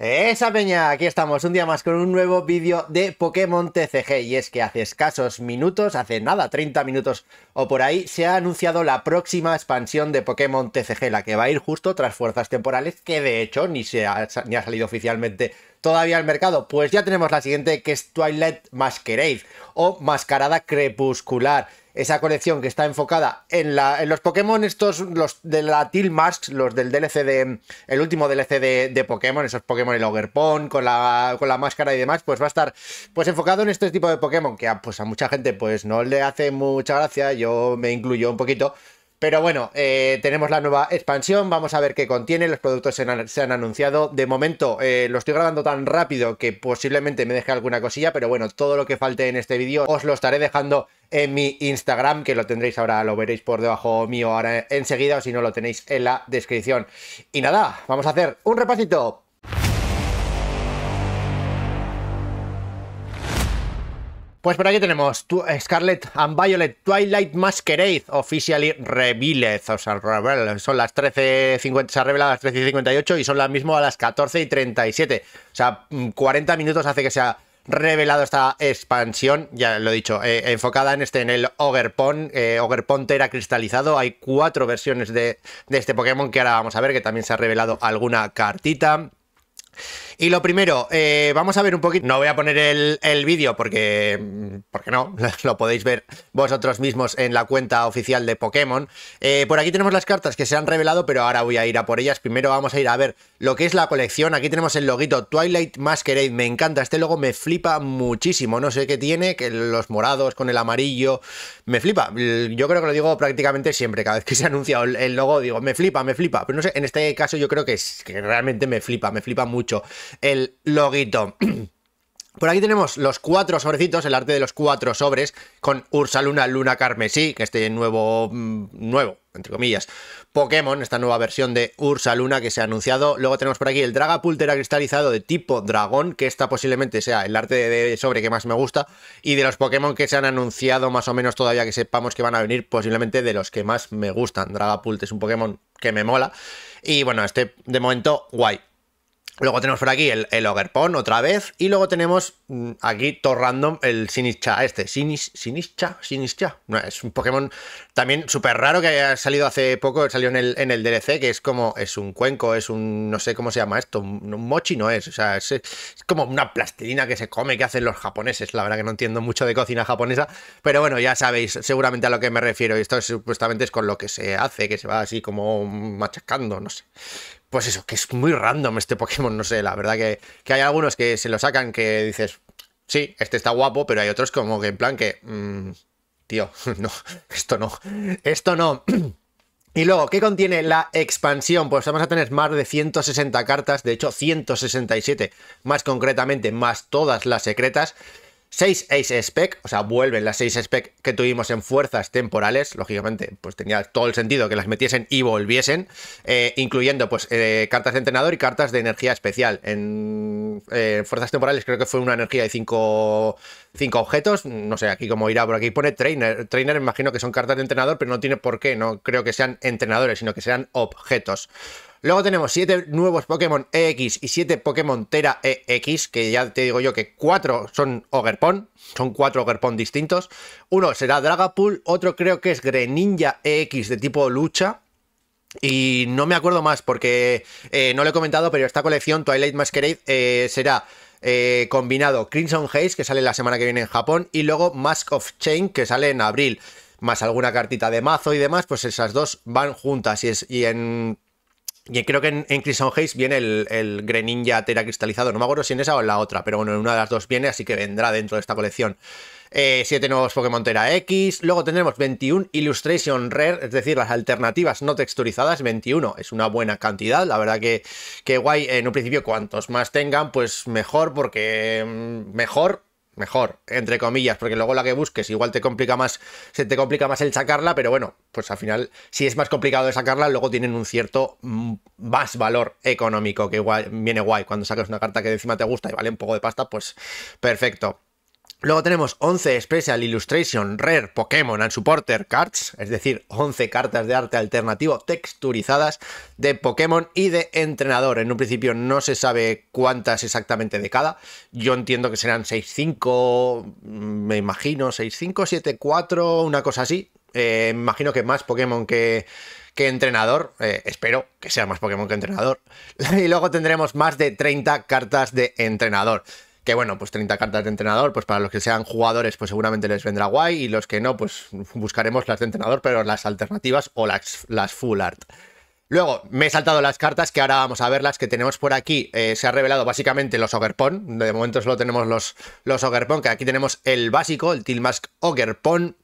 Esa peña, aquí estamos un día más con un nuevo vídeo de Pokémon TCG y es que hace escasos minutos, hace nada, 30 minutos o por ahí, se ha anunciado la próxima expansión de Pokémon TCG, la que va a ir justo tras Fuerzas Temporales, que de hecho ni, se ni ha salido oficialmente todavía al mercado. Pues ya tenemos la siguiente que es Twilight Masquerade o Mascarada Crepuscular esa colección que está enfocada en, la, en los Pokémon, estos, los de la Teal los del DLC de. El último DLC de, Pokémon, esos Pokémon el Ogerpon, con la, con la máscara y demás, pues va a estar pues enfocado en este tipo de Pokémon, que a, pues a mucha gente pues no le hace mucha gracia, yo me incluyo un poquito. Pero bueno, eh, tenemos la nueva expansión, vamos a ver qué contiene, los productos se han, anunciado. De momento eh, lo estoy grabando tan rápido que posiblemente me deje alguna cosilla, pero bueno, todo lo que falte en este vídeo os lo estaré dejando en mi Instagram, que lo tendréis ahora, lo veréis por debajo mío ahora enseguida, o si no lo tenéis en la descripción. Y nada, vamos a hacer un repasito Pues por aquí tenemos eh, Scarlet and Violet Twilight Masquerade Officially Revealed, o sea, son las 13.50, se ha revelado a las 13.58 y son las mismas a las 14.37, o sea, 40 mm, minutos hace que se ha revelado esta expansión, ya lo he dicho, eh, enfocada en este, en el Ogre Pond era eh, cristalizado, hay cuatro versiones de, de este Pokémon que ahora vamos a ver, que también se ha revelado alguna cartita... Y lo primero, eh, vamos a ver un poquito. No voy a poner el, vídeo porque, porque no, lo podéis ver vosotros mismos en la cuenta oficial de Pokémon. Eh, por aquí tenemos las cartas que se han revelado, pero ahora voy a ir a por ellas. Primero vamos a ir a ver lo que es la colección. Aquí tenemos el loguito Twilight Masquerade. Me encanta este logo, me flipa muchísimo. No sé qué tiene, que los morados con el amarillo. Me flipa. Yo creo que lo digo prácticamente siempre. Cada vez que se anuncia el logo, digo, me flipa, me flipa. Pero no sé, en este caso yo creo que, es, que realmente me flipa, me flipa mucho el loguito. Por aquí tenemos los cuatro sobrecitos, el arte de los cuatro sobres, con Ursaluna Luna Carmesí, que este nuevo, mm, nuevo, entre comillas, Pokémon, esta nueva versión de Ursaluna que se ha anunciado. Luego tenemos por aquí el Dragapultera cristalizado de tipo dragón, que esta posiblemente sea el arte de sobre que más me gusta, y de los Pokémon que se han anunciado más o menos todavía que sepamos que van a venir, posiblemente de los que más me gustan. Dragapult es un Pokémon que me mola, y bueno, este de momento guay. Luego tenemos por aquí el, el otra vez. Y luego tenemos mm, aquí todo random el Sinischa este. Sinis, Sinischa, Sinischa. es un Pokémon también súper raro que haya salido hace poco. Salió en el, en el DLC, que es como, es un cuenco, es un, no sé cómo se llama esto. Un, mochi no es. O sea, es, como una plastilina que se come, que hacen los japoneses. La verdad que no entiendo mucho de cocina japonesa. Pero bueno, ya sabéis seguramente a lo que me refiero. Y esto supuestamente es con lo que se hace, que se va así como machacando, no sé pues eso, que es muy random este Pokémon, no sé, la verdad que, hay algunos que se lo sacan que dices, sí, este está guapo, pero hay otros como que en plan que, mm, tío, no, esto no, esto no. Y luego, ¿qué contiene la expansión? Pues vamos a tener más de 160 cartas, de hecho 167 más concretamente, más todas las secretas. 6 Ace Spec, o sea, vuelven las 6 Spec que tuvimos en fuerzas temporales, lógicamente, pues tenía todo el sentido que las metiesen y volviesen, eh, incluyendo pues eh, cartas de entrenador y cartas de energía especial. En eh, fuerzas temporales creo que fue una energía de 5 objetos, no sé, aquí cómo irá, por aquí pone trainer, trainer imagino que son cartas de entrenador, pero no tiene por qué, no creo que sean entrenadores, sino que sean objetos. Luego tenemos 7 nuevos Pokémon EX y 7 Pokémon Tera EX, que ya te digo yo que 4 son Ogerpon, son 4 Ogerpon distintos. Uno será Dragapool, otro creo que es Greninja EX de tipo lucha. Y no me acuerdo más porque eh, no lo he comentado, pero esta colección Twilight Masquerade eh, será eh, combinado Crimson Haze, que sale la semana que viene en Japón, y luego Mask of Chain, que sale en abril, más alguna cartita de mazo y demás, pues esas dos van juntas y en y creo que en, Crimson Haze viene el, el, Greninja Tera cristalizado. No me acuerdo si en esa o en la otra, pero bueno, en una de las dos viene, así que vendrá dentro de esta colección. Eh, siete nuevos Pokémon Tera X. Luego tendremos 21 Illustration Rare, es decir, las alternativas no texturizadas, 21. Es una buena cantidad, la verdad que, que guay. En un principio, cuantos más tengan, pues mejor, porque mm, mejor mejor, entre comillas, porque luego la que busques igual te complica más, se te complica más el sacarla, pero bueno, pues al final, si es más complicado de sacarla, luego tienen un cierto mm, más valor económico, que igual viene guay. Cuando sacas una carta que encima te gusta y vale un poco de pasta, pues perfecto. Luego tenemos 11 Special Illustration Rare Pokémon and Supporter Cards, es decir, 11 cartas de arte alternativo texturizadas de Pokémon y de entrenador. En un principio no se sabe cuántas exactamente de cada. Yo entiendo que serán 6, 5, me imagino, 6, 5, 7, 4, una cosa así. Eh, me imagino que más Pokémon que, entrenador. Eh, espero que sea más Pokémon que entrenador. y luego tendremos más de 30 cartas de entrenador. Que bueno, pues 30 cartas de entrenador, pues para los que sean jugadores, pues seguramente les vendrá guay. Y los que no, pues buscaremos las de entrenador, pero las alternativas o las, las full art. Luego, me he saltado las cartas que ahora vamos a ver las que tenemos por aquí. Eh, se ha revelado básicamente los Ogerpon. De momento solo tenemos los, los Ogerpon, que aquí tenemos el básico, el Tilmask Ogerpon.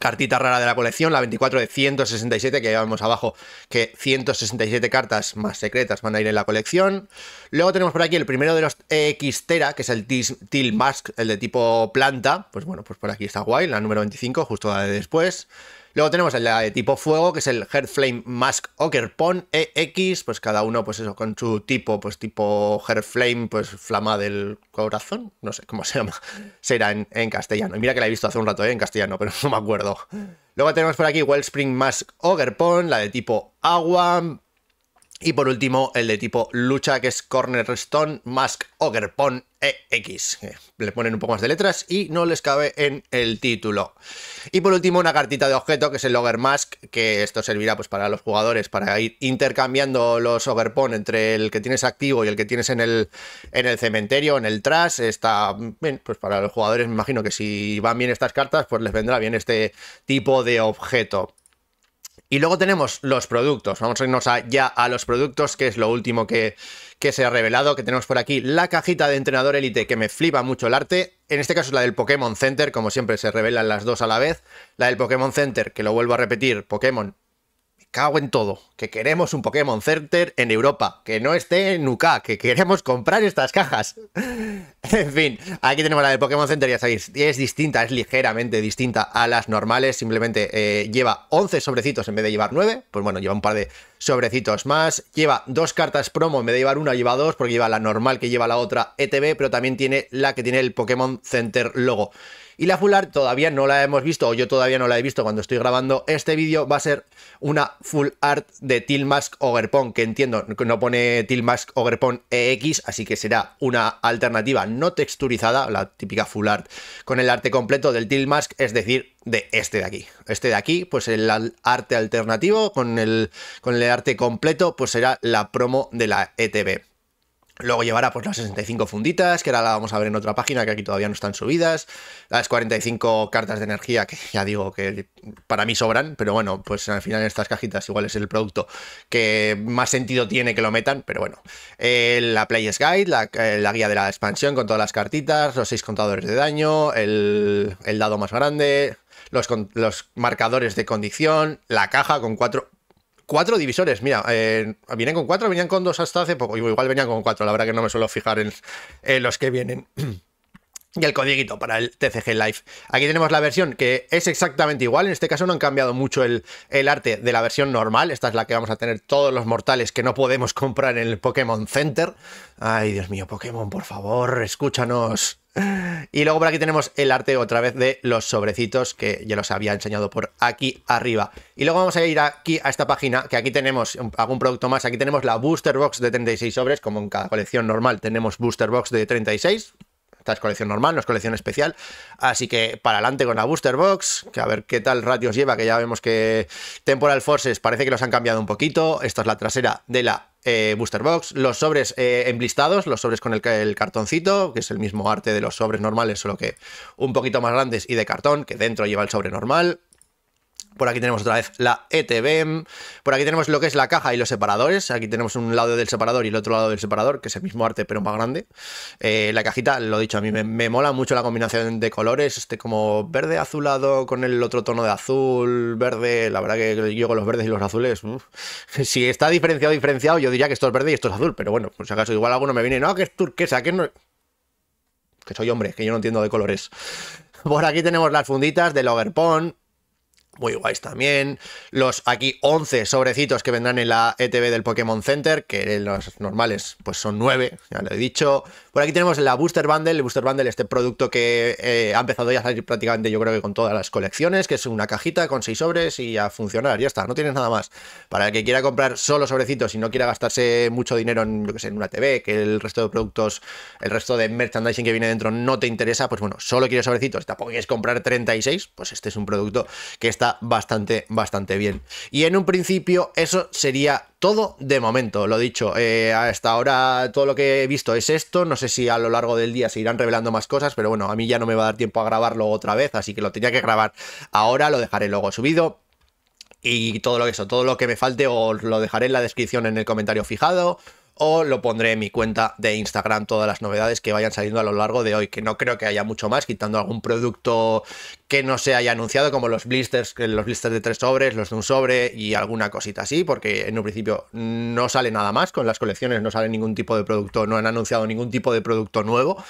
Cartita rara de la colección, la 24 de 167 que llevamos abajo, que 167 cartas más secretas van a ir en la colección. Luego tenemos por aquí el primero de los Xtera, que es el Teal Mask, el de tipo planta. Pues bueno, pues por aquí está guay, la número 25, justo la de después. Luego tenemos la de tipo fuego, que es el Hearthflame Mask Ockerpon EX, pues cada uno, pues eso, con su tipo, pues tipo Hearthflame, pues flama del corazón, no sé cómo se llama, será en, castellano. Y mira que la he visto hace un rato ¿eh? en castellano, pero no me acuerdo. Luego tenemos por aquí Wellspring Mask Ogre Pond, la de tipo agua, y por último, el de tipo lucha, que es Cornerstone Mask Ogre Pon EX. Le ponen un poco más de letras y no les cabe en el título. Y por último, una cartita de objeto, que es el Ogre Mask, que esto servirá pues, para los jugadores, para ir intercambiando los Ogre entre el que tienes activo y el que tienes en el, en el cementerio, en el trash. Está bien, pues para los jugadores me imagino que si van bien estas cartas, pues les vendrá bien este tipo de objeto. Y luego tenemos los productos. Vamos a irnos ya a los productos, que es lo último que, que se ha revelado, que tenemos por aquí la cajita de entrenador élite, que me flipa mucho el arte. En este caso es la del Pokémon Center, como siempre se revelan las dos a la vez. La del Pokémon Center, que lo vuelvo a repetir, Pokémon cago en todo, que queremos un Pokémon Center en Europa, que no esté en UK, que queremos comprar estas cajas. en fin, aquí tenemos la del Pokémon Center, ya sabéis, es distinta, es ligeramente distinta a las normales, simplemente eh, lleva 11 sobrecitos en vez de llevar 9, pues bueno, lleva un par de sobrecitos más. Lleva dos cartas promo, me vez de llevar una, lleva dos, porque lleva la normal que lleva la otra ETB, pero también tiene la que tiene el Pokémon Center logo. Y la Full Art todavía no la hemos visto, o yo todavía no la he visto cuando estoy grabando este vídeo, va a ser una Full Art de Tilmask Ogrepon, que entiendo que no pone Tilmask Ogrepon EX, así que será una alternativa no texturizada, la típica Full Art, con el arte completo del Mask, es decir, de este de aquí. Este de aquí, pues el arte alternativo con el, con el arte completo, pues será la promo de la ETB. Luego llevará pues las 65 funditas, que ahora la vamos a ver en otra página, que aquí todavía no están subidas. Las 45 cartas de energía, que ya digo que para mí sobran, pero bueno, pues al final estas cajitas igual es el producto que más sentido tiene que lo metan, pero bueno. la Players Guide, la, eh, la, guía de la expansión con todas las cartitas, los 6 contadores de daño, el, el dado más grande, los, los, marcadores de condición, la caja con cuatro cuatro divisores, mira, eh, vienen con cuatro, venían con dos hasta hace poco, igual venían con cuatro, la verdad que no me suelo fijar en, en los que vienen. y el codiguito para el TCG Live. Aquí tenemos la versión que es exactamente igual, en este caso no han cambiado mucho el, el, arte de la versión normal, esta es la que vamos a tener todos los mortales que no podemos comprar en el Pokémon Center. Ay, Dios mío, Pokémon, por favor, escúchanos. Y luego por aquí tenemos el arte otra vez de los sobrecitos que ya los había enseñado por aquí arriba. Y luego vamos a ir aquí a esta página, que aquí tenemos algún producto más. Aquí tenemos la Booster Box de 36 sobres, como en cada colección normal tenemos Booster Box de 36. Esta es colección normal, no es colección especial. Así que para adelante con la Booster Box, que a ver qué tal ratios lleva, que ya vemos que Temporal Forces parece que los han cambiado un poquito. Esta es la trasera de la eh, Buster box, los sobres eh, emblistados, los sobres con el, el, cartoncito, que es el mismo arte de los sobres normales, solo que un poquito más grandes y de cartón, que dentro lleva el sobre normal, por aquí tenemos otra vez la ETB, Por aquí tenemos lo que es la caja y los separadores. Aquí tenemos un lado del separador y el otro lado del separador, que es el mismo arte, pero más grande. Eh, la cajita, lo dicho, a mí me, mola mucho la combinación de colores, este como verde azulado con el otro tono de azul, verde. La verdad que yo con los verdes y los azules, si está diferenciado, diferenciado, yo diría que esto es verde y esto es azul, pero bueno, por si acaso, igual alguno me viene, no, que es turquesa, que no. Que soy hombre, que yo no entiendo de colores. Por aquí tenemos las funditas del Overpon, muy guays también. Los aquí 11 sobrecitos que vendrán en la ETV del Pokémon Center, que los normales pues son 9, ya lo he dicho. Por aquí tenemos la Booster Bundle, el Booster Bundle, este producto que eh, ha empezado ya a salir prácticamente yo creo que con todas las colecciones, que es una cajita con 6 sobres y a funcionar, ya está, no tienes nada más. Para el que quiera comprar solo sobrecitos y no quiera gastarse mucho dinero en, yo que sé, en una TV, que el resto de productos, el resto de merchandising que viene dentro no te interesa, pues bueno, solo quieres sobrecitos, tampoco quieres comprar 36, pues este es un producto que está bastante, bastante bien. Y en un principio eso sería todo de momento, lo dicho. Eh, hasta ahora todo lo que he visto es esto. No sé si a lo largo del día se irán revelando más cosas, pero bueno, a mí ya no me va a dar tiempo a grabarlo otra vez, así que lo tenía que grabar ahora, lo dejaré luego subido y todo lo que eso, todo lo que me falte os lo dejaré en la descripción en el comentario fijado o lo pondré en mi cuenta de Instagram todas las novedades que vayan saliendo a lo largo de hoy, que no creo que haya mucho más, quitando algún producto que no se haya anunciado, como los blisters, eh, los blisters de tres sobres, los de un sobre y alguna cosita así, porque en un principio no sale nada más, con las colecciones no sale ningún tipo de producto, no han anunciado ningún tipo de producto nuevo,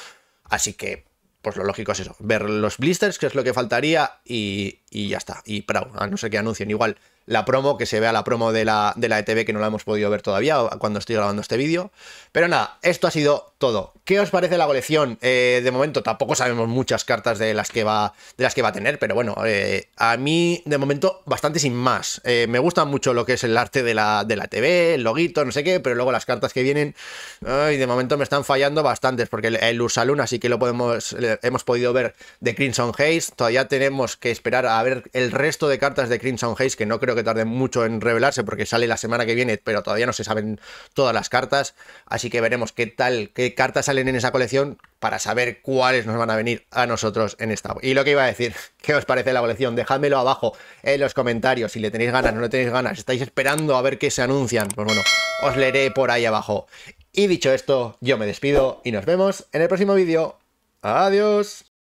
así que pues lo lógico es eso, ver los blisters, que es lo que faltaría, y, ya está. Y para, a no ser que anuncien igual la promo, que se vea la promo de la, de la ETV que no la hemos podido ver todavía cuando estoy grabando este vídeo. Pero nada, esto ha sido todo. ¿Qué os parece la colección? Eh, de momento tampoco sabemos muchas cartas de las que va, de las que va a tener, pero bueno, eh, a mí de momento bastante sin más. Eh, me gusta mucho lo que es el arte de la, de la e TV, el loguito, no sé qué, pero luego las cartas que vienen, ay, de momento me están fallando bastantes, porque el, el Luna, así que lo podemos, hemos podido ver de Crimson Haze, todavía tenemos que esperar a ver el resto de cartas de Crimson Haze que no creo que tarde mucho en revelarse porque sale la semana que viene, pero todavía no se saben todas las cartas. Así que veremos qué tal, qué cartas salen en esa colección para saber cuáles nos van a venir a nosotros en esta. Y lo que iba a decir, ¿qué os parece la colección? dejadmelo abajo en los comentarios si le tenéis ganas, no le tenéis ganas, estáis esperando a ver qué se anuncian. Pues bueno, os leeré por ahí abajo. Y dicho esto, yo me despido y nos vemos en el próximo vídeo. Adiós.